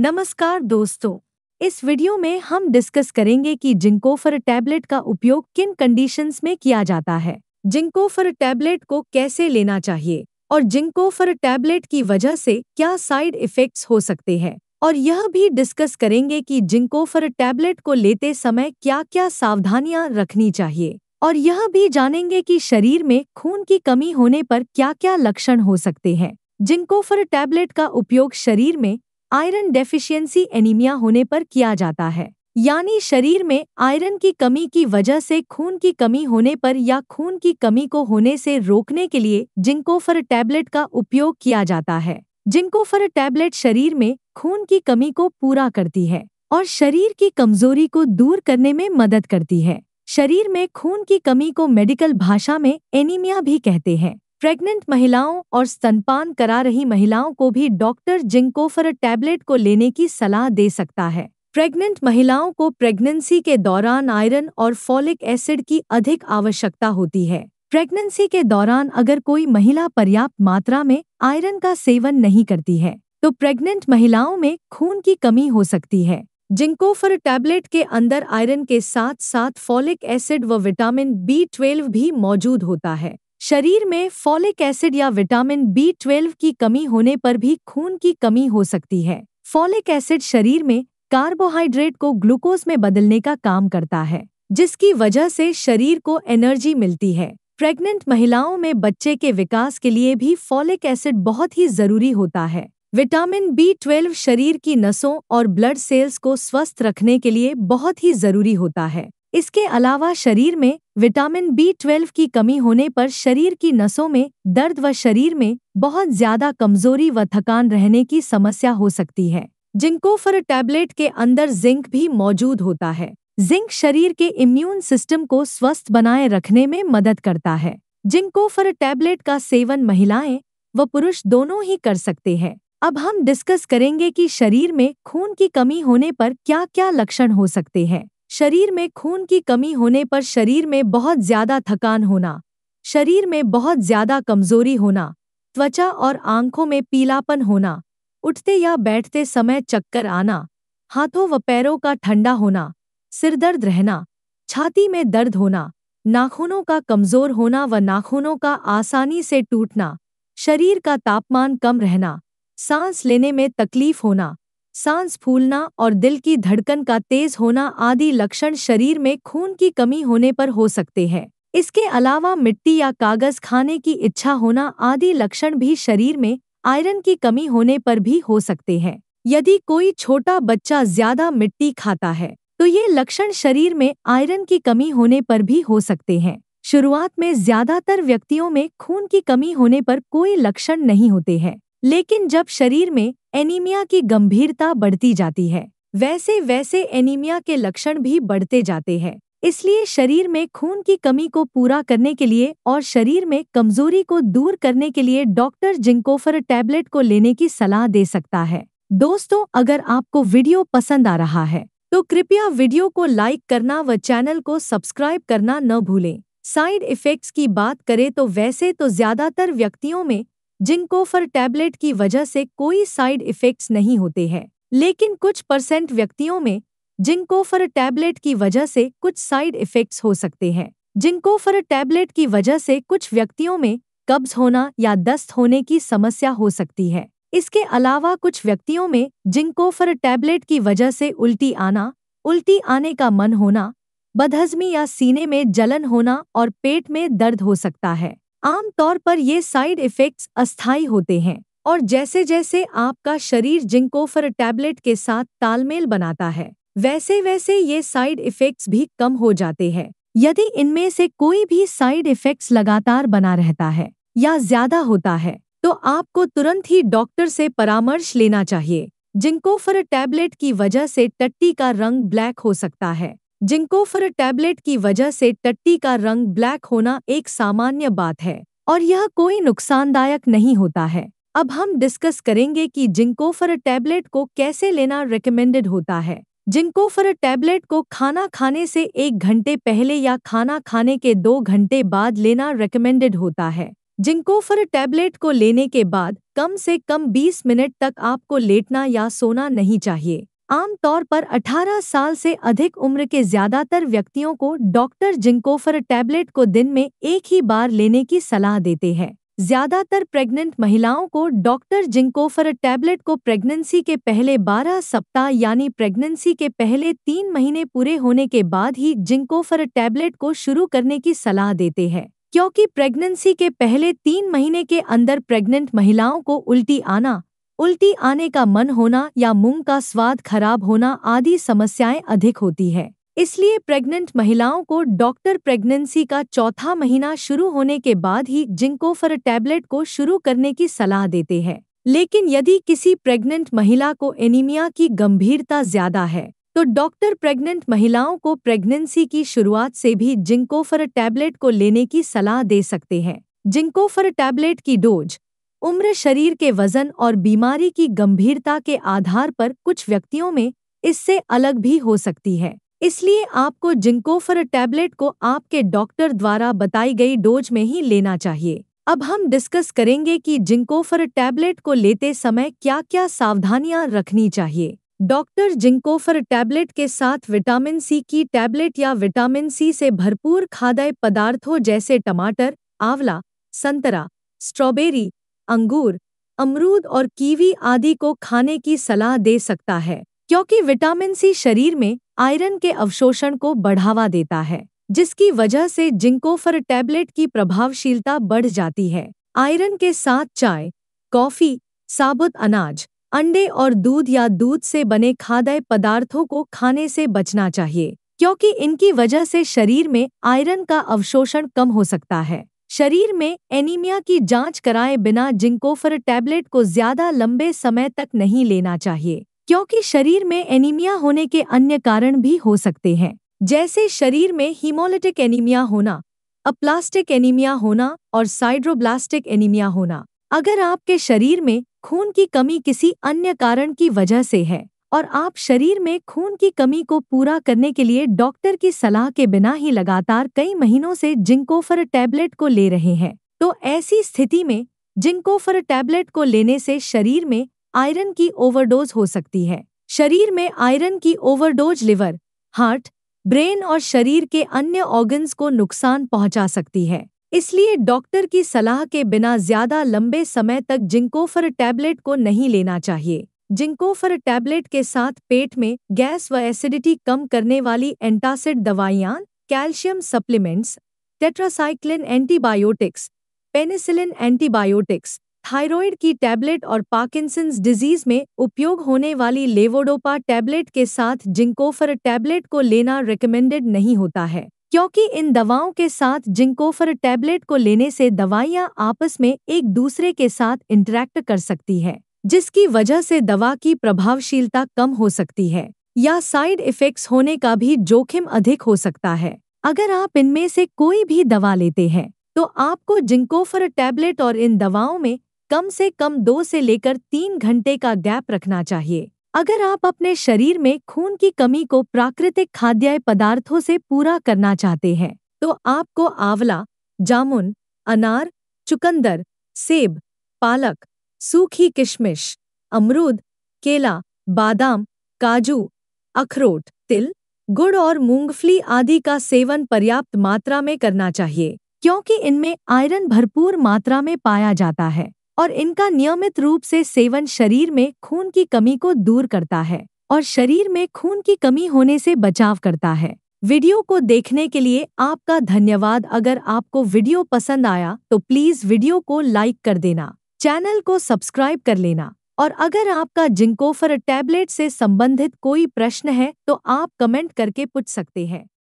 नमस्कार दोस्तों इस वीडियो में हम डिस्कस करेंगे कि जिंकोफर टैबलेट का उपयोग किन कंडीशंस में किया जाता है जिंकोफर टैबलेट को कैसे लेना चाहिए और जिंकोफर टैबलेट की वजह से क्या साइड इफेक्ट्स हो सकते हैं और यह भी डिस्कस करेंगे कि जिंकोफर टैबलेट को लेते समय क्या क्या सावधानियां रखनी चाहिए और यह भी जानेंगे कि शरीर में खून की कमी होने पर क्या क्या लक्षण हो सकते हैं जिंकोफर टैबलेट का उपयोग शरीर में आयरन डेफिशिएंसी एनीमिया होने पर किया जाता है यानी शरीर में आयरन की कमी की वजह से खून की कमी होने पर या खून की कमी को होने से रोकने के लिए जिंकोफर टैबलेट का उपयोग किया जाता है जिंकोफर टैबलेट शरीर में खून की कमी को पूरा करती है और शरीर की कमजोरी को दूर करने में मदद करती है शरीर में खून की कमी को मेडिकल भाषा में एनीमिया भी कहते हैं प्रेग्नेंट महिलाओं और स्तनपान करा रही महिलाओं को भी डॉक्टर जिंकोफर टैबलेट को लेने की सलाह दे सकता है प्रेग्नेंट महिलाओं को प्रेगनेंसी के दौरान आयरन और फॉलिक एसिड की अधिक आवश्यकता होती है प्रेगनेंसी के दौरान अगर कोई महिला पर्याप्त मात्रा में आयरन का सेवन नहीं करती है तो प्रेग्नेंट महिलाओं में खून की कमी हो सकती है जिंकोफर टैबलेट के अंदर आयरन के साथ साथ फॉलिक एसिड व विटामिन बी ट्वेल्व भी मौजूद होता है शरीर में फॉलिक एसिड या विटामिन बी ट्वेल्व की कमी होने पर भी खून की कमी हो सकती है फॉलिक एसिड शरीर में कार्बोहाइड्रेट को ग्लूकोज में बदलने का काम करता है जिसकी वजह से शरीर को एनर्जी मिलती है प्रेग्नेंट महिलाओं में बच्चे के विकास के लिए भी फॉलिक एसिड बहुत ही जरूरी होता है विटामिन बी ट्वेल्व शरीर की नसों और ब्लड सेल्स को स्वस्थ रखने के लिए बहुत ही जरूरी होता है इसके अलावा शरीर में विटामिन बी ट्वेल्व की कमी होने पर शरीर की नसों में दर्द व शरीर में बहुत ज्यादा कमजोरी व थकान रहने की समस्या हो सकती है जिंकोफर टैबलेट के अंदर जिंक भी मौजूद होता है जिंक शरीर के इम्यून सिस्टम को स्वस्थ बनाए रखने में मदद करता है जिंकोफर टैबलेट का सेवन महिलाएं व पुरुष दोनों ही कर सकते हैं अब हम डिस्कस करेंगे कि शरीर में खून की कमी होने पर क्या क्या लक्षण हो सकते हैं शरीर में खून की कमी होने पर शरीर में बहुत ज्यादा थकान होना शरीर में बहुत ज्यादा कमजोरी होना त्वचा और आंखों में पीलापन होना उठते या बैठते समय चक्कर आना हाथों व पैरों का ठंडा होना सिरदर्द रहना छाती में दर्द होना नाखूनों का कमजोर होना व नाखूनों का आसानी से टूटना शरीर का तापमान कम रहना सांस लेने में तकलीफ होना सांस फूलना और दिल की धड़कन का तेज होना आदि लक्षण शरीर में खून की कमी होने पर हो सकते हैं इसके अलावा मिट्टी या कागज खाने की इच्छा होना आदि लक्षण भी शरीर में आयरन की कमी होने पर भी हो सकते हैं यदि कोई छोटा बच्चा ज्यादा मिट्टी खाता है तो ये लक्षण शरीर में आयरन की कमी होने पर भी हो सकते हैं शुरुआत में ज्यादातर व्यक्तियों में खून की कमी होने पर कोई लक्षण नहीं होते हैं लेकिन जब शरीर में एनीमिया की गंभीरता बढ़ती जाती है वैसे वैसे एनीमिया के लक्षण भी बढ़ते जाते हैं इसलिए शरीर में खून की कमी को पूरा करने के लिए और शरीर में कमजोरी को दूर करने के लिए डॉक्टर जिंकोफर टैबलेट को लेने की सलाह दे सकता है दोस्तों अगर आपको वीडियो पसंद आ रहा है तो कृपया वीडियो को लाइक करना व चैनल को सब्सक्राइब करना न भूलें साइड इफ़ेक्ट्स की बात करें तो वैसे तो ज़्यादातर व्यक्तियों में जिनको फर टैबलेट की वजह से कोई साइड इफेक्ट्स नहीं होते हैं लेकिन कुछ परसेंट व्यक्तियों में जिनको फर टैबलेट की वजह से कुछ साइड इफेक्ट्स हो सकते हैं जिनको फर टैबलेट की वजह से कुछ व्यक्तियों में कब्ज होना या दस्त होने की समस्या हो सकती है इसके अलावा कुछ व्यक्तियों में जिनको फर टैबलेट की वजह से उल्टी आना उल्टी आने का मन होना बदहजमी या सीने में जलन होना और पेट में दर्द हो सकता है आमतौर पर ये साइड इफ़ेक्ट्स अस्थायी होते हैं और जैसे जैसे आपका शरीर जिंकोफर टैबलेट के साथ तालमेल बनाता है वैसे वैसे ये साइड इफ़ेक्ट्स भी कम हो जाते हैं यदि इनमें से कोई भी साइड इफ़ेक्ट्स लगातार बना रहता है या ज्यादा होता है तो आपको तुरंत ही डॉक्टर से परामर्श लेना चाहिए जिंकोफर टैबलेट की वजह से टट्टी का रंग ब्लैक हो सकता है जिंकोफर टैबलेट की वजह से टट्टी का रंग ब्लैक होना एक सामान्य बात है और यह कोई नुकसानदायक नहीं होता है अब हम डिस्कस करेंगे कि जिंकोफर टैबलेट को कैसे लेना रिकमेंडेड होता है जिंकोफर टैबलेट को खाना खाने से एक घंटे पहले या खाना खाने के दो घंटे बाद लेना रिकमेंडेड होता है जिंकोफर टैबलेट को लेने के बाद कम से कम 20 मिनट तक आपको लेटना या सोना नहीं चाहिए आमतौर पर 18 साल से अधिक उम्र के ज्यादातर व्यक्तियों को डॉक्टर जिंकोफर टैबलेट को दिन में एक ही बार लेने की सलाह देते हैं ज्यादातर प्रेग्नेंट महिलाओं को डॉक्टर जिंकोफर टैबलेट को प्रेगनेंसी के पहले 12 सप्ताह यानी प्रेगनेंसी के पहले तीन महीने पूरे होने के बाद ही जिंकोफर टैबलेट को शुरू करने की सलाह देते हैं क्योंकि प्रेगनेंसी के पहले तीन महीने के अंदर प्रेग्नेंट महिलाओं को उल्टी आना उल्टी आने का मन होना या मुंह का स्वाद खराब होना आदि समस्याएं अधिक होती है इसलिए प्रेग्नेंट महिलाओं को डॉक्टर प्रेगनेंसी का चौथा महीना शुरू होने के बाद ही जिंकोफर टैबलेट को शुरू करने की सलाह देते हैं लेकिन यदि किसी प्रेग्नेंट महिला को एनीमिया की गंभीरता ज्यादा है तो डॉक्टर प्रेग्नेंट महिलाओं को प्रेगनेंसी की शुरुआत से भी जिंकोफर टैबलेट को लेने की सलाह दे सकते हैं जिंकोफर टैबलेट की डोज उम्र शरीर के वजन और बीमारी की गंभीरता के आधार पर कुछ व्यक्तियों में इससे अलग भी हो सकती है इसलिए आपको जिंकोफर टैबलेट को आपके डॉक्टर द्वारा बताई गई डोज में ही लेना चाहिए अब हम डिस्कस करेंगे कि जिंकोफर टैबलेट को लेते समय क्या क्या सावधानियां रखनी चाहिए डॉक्टर जिंकोफर टैबलेट के साथ विटामिन सी की टैबलेट या विटामिन सी से भरपूर खाद्य पदार्थों जैसे टमाटर आंवला संतरा स्ट्रॉबेरी अंगूर अमरूद और कीवी आदि को खाने की सलाह दे सकता है क्योंकि विटामिन सी शरीर में आयरन के अवशोषण को बढ़ावा देता है जिसकी वजह से जिंकोफर टैबलेट की प्रभावशीलता बढ़ जाती है आयरन के साथ चाय कॉफी साबुत अनाज अंडे और दूध या दूध से बने खाद्य पदार्थों को खाने से बचना चाहिए क्योंकि इनकी वजह से शरीर में आयरन का अवशोषण कम हो सकता है शरीर में एनीमिया की जांच कराए बिना जिंकोफर टैबलेट को ज्यादा लंबे समय तक नहीं लेना चाहिए क्योंकि शरीर में एनीमिया होने के अन्य कारण भी हो सकते हैं जैसे शरीर में हीमोलिटिक एनीमिया होना अप्लास्टिक एनीमिया होना और साइड्रोब्लास्टिक एनीमिया होना अगर आपके शरीर में खून की कमी किसी अन्य कारण की वजह से है और आप शरीर में खून की कमी को पूरा करने के लिए डॉक्टर की सलाह के बिना ही लगातार कई महीनों से जिंकोफर टैबलेट को ले रहे हैं तो ऐसी स्थिति में जिंकोफर टैबलेट को लेने से शरीर में आयरन की ओवरडोज हो सकती है शरीर में आयरन की ओवरडोज लिवर हार्ट ब्रेन और शरीर के अन्य ऑर्गन्स को नुकसान पहुंचा सकती है इसलिए डॉक्टर की सलाह के बिना ज्यादा लंबे समय तक जिंकोफर टैबलेट को नहीं लेना चाहिए जिंकोफर टैबलेट के साथ पेट में गैस व एसिडिटी कम करने वाली एंटासिड दवाइयाँ calcium supplements tetracycline antibiotics penicillin antibiotics thyroid की टैबलेट और पार्किंसंस डिजीज में उपयोग होने वाली लेवोडोपा टैबलेट के साथ जिंकोफर टैबलेट को लेना रिकमेंडेड नहीं होता है क्योंकि इन दवाओं के साथ जिंकोफर टैबलेट को लेने से दवाइयाँ आपस में एक दूसरे के साथ इंटरैक्ट कर सकती है जिसकी वजह से दवा की प्रभावशीलता कम हो सकती है या साइड इफ़ेक्ट्स होने का भी जोखिम अधिक हो सकता है अगर आप इनमें से कोई भी दवा लेते हैं तो आपको जिंकोफर टैबलेट और इन दवाओं में कम से कम दो से लेकर तीन घंटे का गैप रखना चाहिए अगर आप अपने शरीर में खून की कमी को प्राकृतिक खाद्याय पदार्थों से पूरा करना चाहते हैं तो आपको आंवला जामुन अनार चुकंदर सेब पालक सूखी किशमिश अमरूद केला बादाम काजू अखरोट तिल गुड़ और मूंगफली आदि का सेवन पर्याप्त मात्रा में करना चाहिए क्योंकि इनमें आयरन भरपूर मात्रा में पाया जाता है और इनका नियमित रूप से सेवन शरीर में खून की कमी को दूर करता है और शरीर में खून की कमी होने से बचाव करता है वीडियो को देखने के लिए आपका धन्यवाद अगर आपको वीडियो पसंद आया तो प्लीज़ वीडियो को लाइक कर देना चैनल को सब्सक्राइब कर लेना और अगर आपका जिंकोफर टैबलेट से संबंधित कोई प्रश्न है तो आप कमेंट करके पूछ सकते हैं